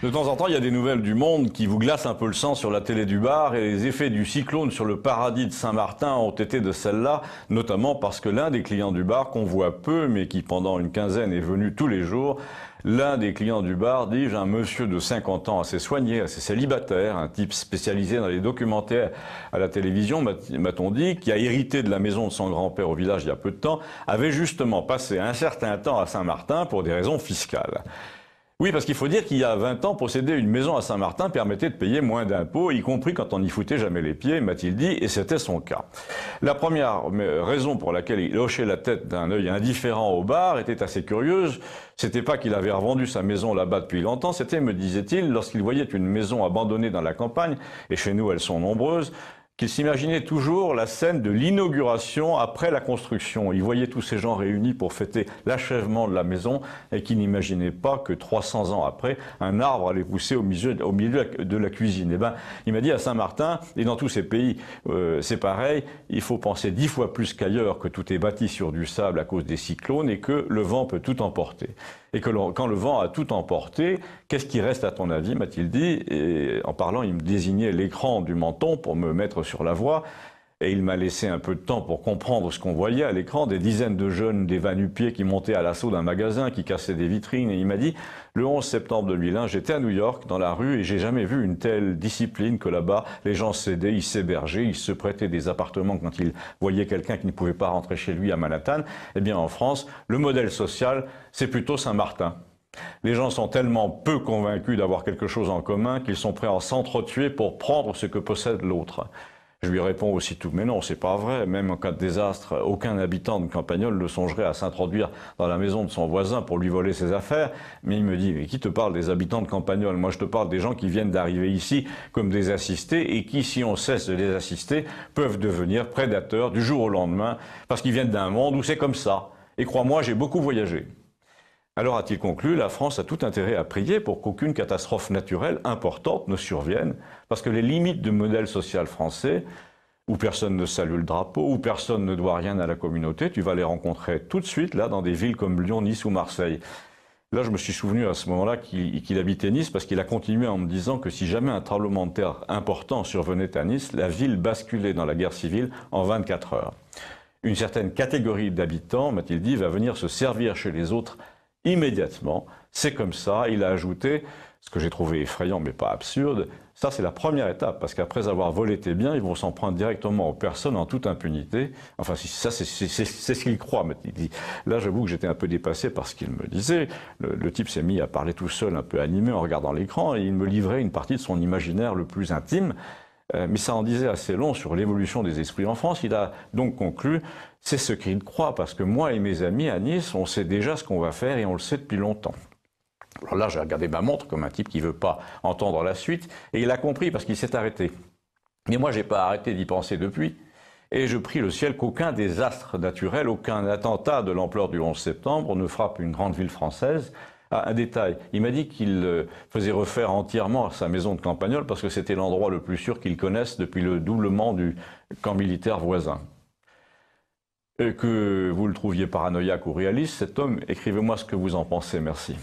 De temps en temps, il y a des nouvelles du monde qui vous glacent un peu le sang sur la télé du bar et les effets du cyclone sur le paradis de Saint-Martin ont été de celles là notamment parce que l'un des clients du bar, qu'on voit peu mais qui pendant une quinzaine est venu tous les jours, L'un des clients du bar, dis-je, un monsieur de 50 ans assez soigné, assez célibataire, un type spécialisé dans les documentaires à la télévision, m'a-t-on dit, qui a hérité de la maison de son grand-père au village il y a peu de temps, avait justement passé un certain temps à Saint-Martin pour des raisons fiscales. Oui, parce qu'il faut dire qu'il y a 20 ans, posséder une maison à Saint-Martin permettait de payer moins d'impôts, y compris quand on n'y foutait jamais les pieds, m'a-t-il dit, et c'était son cas. La première raison pour laquelle il hochait la tête d'un œil indifférent au bar était assez curieuse. C'était pas qu'il avait revendu sa maison là-bas depuis longtemps, c'était, me disait-il, lorsqu'il voyait une maison abandonnée dans la campagne, et chez nous elles sont nombreuses, qu'il s'imaginait toujours la scène de l'inauguration après la construction. Il voyait tous ces gens réunis pour fêter l'achèvement de la maison et qu'il n'imaginait pas que 300 ans après, un arbre allait pousser au milieu, de la cuisine. Et eh ben, il m'a dit à Saint-Martin, et dans tous ces pays, euh, c'est pareil, il faut penser dix fois plus qu'ailleurs que tout est bâti sur du sable à cause des cyclones et que le vent peut tout emporter et que quand le vent a tout emporté, qu'est-ce qui reste à ton avis, m'a-t-il dit, et en parlant, il me désignait l'écran du menton pour me mettre sur la voie. Et il m'a laissé un peu de temps pour comprendre ce qu'on voyait à l'écran, des dizaines de jeunes, des pieds qui montaient à l'assaut d'un magasin, qui cassaient des vitrines. Et il m'a dit, le 11 septembre 2001, j'étais à New York, dans la rue, et j'ai jamais vu une telle discipline que là-bas, les gens s'aidaient, ils s'hébergeaient, ils se prêtaient des appartements quand ils voyaient quelqu'un qui ne pouvait pas rentrer chez lui à Manhattan. Eh bien, en France, le modèle social, c'est plutôt Saint-Martin. Les gens sont tellement peu convaincus d'avoir quelque chose en commun qu'ils sont prêts à s'entretuer pour prendre ce que possède l'autre. Je lui réponds aussi tout, mais non, c'est pas vrai. Même en cas de désastre, aucun habitant de Campagnol ne songerait à s'introduire dans la maison de son voisin pour lui voler ses affaires. Mais il me dit, mais qui te parle des habitants de Campagnol Moi, je te parle des gens qui viennent d'arriver ici comme des assistés et qui, si on cesse de les assister, peuvent devenir prédateurs du jour au lendemain parce qu'ils viennent d'un monde où c'est comme ça. Et crois-moi, j'ai beaucoup voyagé. Alors, a-t-il conclu, la France a tout intérêt à prier pour qu'aucune catastrophe naturelle importante ne survienne, parce que les limites du modèle social français, où personne ne salue le drapeau, où personne ne doit rien à la communauté, tu vas les rencontrer tout de suite, là, dans des villes comme Lyon, Nice ou Marseille. Là, je me suis souvenu à ce moment-là qu'il habitait Nice parce qu'il a continué en me disant que si jamais un tremblement de terre important survenait à Nice, la ville basculait dans la guerre civile en 24 heures. Une certaine catégorie d'habitants, m'a-t-il dit, va venir se servir chez les autres immédiatement. C'est comme ça. Il a ajouté, ce que j'ai trouvé effrayant mais pas absurde, ça c'est la première étape, parce qu'après avoir volé tes biens, ils vont s'en prendre directement aux personnes en toute impunité. Enfin, ça c'est ce qu'il croit. Mais il dit, là j'avoue que j'étais un peu dépassé par ce qu'il me disait. le type s'est mis à parler tout seul, un peu animé en regardant l'écran, et il me livrait une partie de son imaginaire le plus intime. Euh, mais ça en disait assez long sur l'évolution des esprits en France. Il a donc conclu, c'est ce qu'il croit, parce que moi et mes amis à Nice, on sait déjà ce qu'on va faire et on le sait depuis longtemps. Alors là, j'ai regardé ma montre comme un type qui ne veut pas entendre la suite, et il a compris parce qu'il s'est arrêté. Mais moi, je n'ai pas arrêté d'y penser depuis, et je prie le ciel qu'aucun désastre naturel, aucun attentat de l'ampleur du 11 septembre ne frappe une grande ville française, ah, un détail. Il m'a dit qu'il euh, faisait refaire entièrement sa maison de Campagnol parce que c'était l'endroit le plus sûr qu'il connaisse depuis le doublement du camp militaire voisin. Et que vous le trouviez paranoïaque ou réaliste, cet homme, écrivez-moi ce que vous en pensez, merci.